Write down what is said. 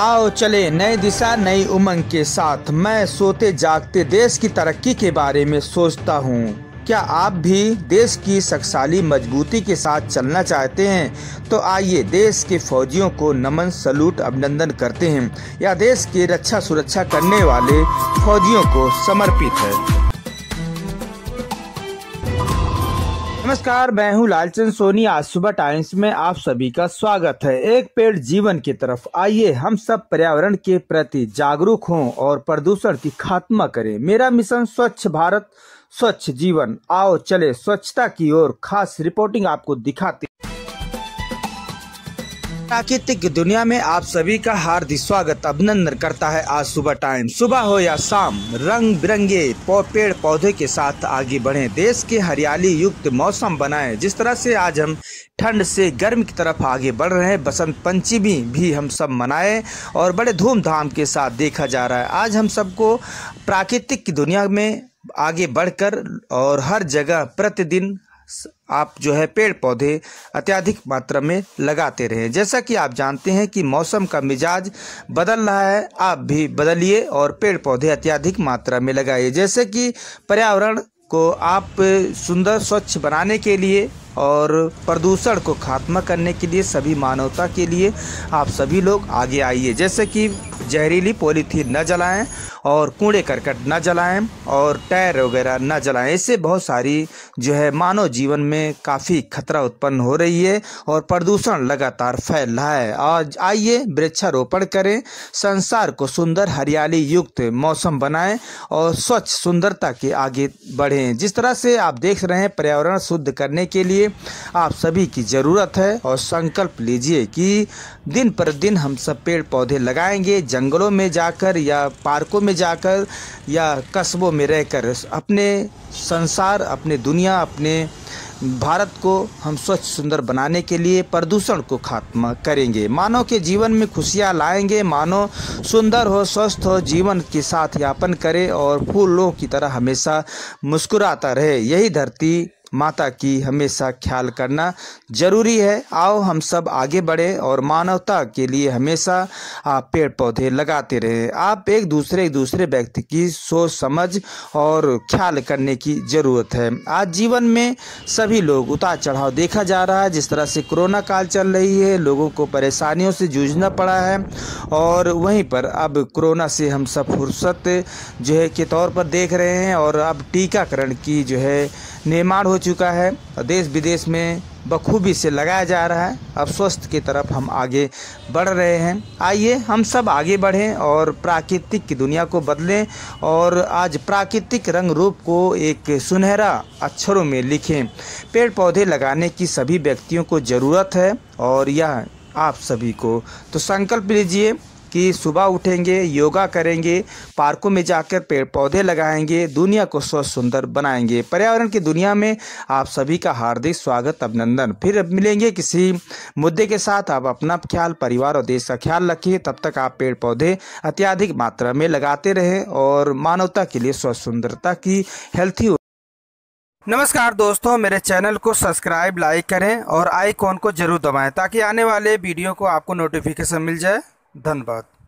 आओ चले नई दिशा नई उमंग के साथ मैं सोते जागते देश की तरक्की के बारे में सोचता हूँ क्या आप भी देश की शक्साली मजबूती के साथ चलना चाहते हैं तो आइए देश के फौजियों को नमन सलूट अभिनंदन करते हैं या देश की रक्षा सुरक्षा करने वाले फौजियों को समर्पित है नमस्कार मैं हूं लालचंद सोनी आज सुबह टाइम्स में आप सभी का स्वागत है एक पेड़ जीवन की तरफ आइए हम सब पर्यावरण के प्रति जागरूक हों और प्रदूषण की खात्मा करें मेरा मिशन स्वच्छ भारत स्वच्छ जीवन आओ चले स्वच्छता की ओर खास रिपोर्टिंग आपको दिखाती प्राकृतिक दुनिया में आप सभी का हार्दिक स्वागत अभिनंदन करता है आज सुबह टाइम सुबह हो या शाम रंग बिरंगे पेड़ पौधे के साथ आगे बढ़े देश के हरियाली युक्त मौसम बनाए जिस तरह से आज हम ठंड से गर्म की तरफ आगे बढ़ रहे हैं बसंत पंचमी भी हम सब मनाए और बड़े धूमधाम के साथ देखा जा रहा है आज हम सबको प्राकृतिक की दुनिया में आगे बढ़कर और हर जगह प्रतिदिन आप जो है पेड़ पौधे अत्याधिक मात्रा में लगाते रहें जैसा कि आप जानते हैं कि मौसम का मिजाज बदल रहा है आप भी बदलिए और पेड़ पौधे अत्याधिक मात्रा में लगाइए जैसे कि पर्यावरण को आप सुंदर स्वच्छ बनाने के लिए और प्रदूषण को खात्मा करने के लिए सभी मानवता के लिए आप सभी लोग आगे आइए जैसे कि जहरीली पॉलीथीन न जलाएं और कूड़े करकट न जलाएं और टायर वगैरह न जलाएं इससे बहुत सारी जो है मानव जीवन में काफ़ी खतरा उत्पन्न हो रही है और प्रदूषण लगातार फैल रहा है आज आइए वृक्षारोपण करें संसार को सुंदर हरियाली युक्त मौसम बनाएं और स्वच्छ सुंदरता के आगे बढ़ें जिस तरह से आप देख रहे हैं पर्यावरण शुद्ध करने के लिए आप सभी की ज़रूरत है और संकल्प लीजिए कि दिन पर दिन हम सब पेड़ पौधे लगाएंगे जंगलों में जाकर या पार्कों में जाकर या कस्बों में रहकर अपने संसार अपने दुनिया अपने भारत को हम स्वच्छ सुंदर बनाने के लिए प्रदूषण को खात्मा करेंगे मानव के जीवन में खुशियाँ लाएंगे मानव सुंदर हो स्वस्थ हो जीवन के साथ यापन करे और फूलों की तरह हमेशा मुस्कुराता रहे यही धरती माता की हमेशा ख्याल करना ज़रूरी है आओ हम सब आगे बढ़े और मानवता के लिए हमेशा आप पेड़ पौधे लगाते रहे आप एक दूसरे एक दूसरे व्यक्ति की सोच समझ और ख्याल करने की ज़रूरत है आज जीवन में सभी लोग उतार चढ़ाव देखा जा रहा है जिस तरह से कोरोना काल चल रही है लोगों को परेशानियों से जूझना पड़ा है और वहीं पर अब कोरोना से हम सब फुर्सत जो है के तौर पर देख रहे हैं और अब टीकाकरण की जो है निर्माण हो चुका है देश विदेश में बखूबी से लगाया जा रहा है अब स्वस्थ की तरफ हम आगे बढ़ रहे हैं आइए हम सब आगे बढ़ें और प्राकृतिक की दुनिया को बदलें और आज प्राकृतिक रंग रूप को एक सुनहरा अक्षरों में लिखें पेड़ पौधे लगाने की सभी व्यक्तियों को ज़रूरत है और यह आप सभी को तो संकल्प लीजिए कि सुबह उठेंगे योगा करेंगे पार्कों में जाकर पेड़ पौधे लगाएंगे दुनिया को स्वस्थ सुंदर बनाएंगे पर्यावरण की दुनिया में आप सभी का हार्दिक स्वागत अभिनंदन फिर मिलेंगे किसी मुद्दे के साथ आप अपना ख्याल परिवार और देश का ख्याल रखिए तब तक आप पेड़ पौधे अत्याधिक मात्रा में लगाते रहें और मानवता के लिए स्वस्थ सुंदरता की हेल्थी नमस्कार दोस्तों मेरे चैनल को सब्सक्राइब लाइक करें और आइकॉन को जरूर दबाएं ताकि आने वाले वीडियो को आपको नोटिफिकेशन मिल जाए धन्यवाद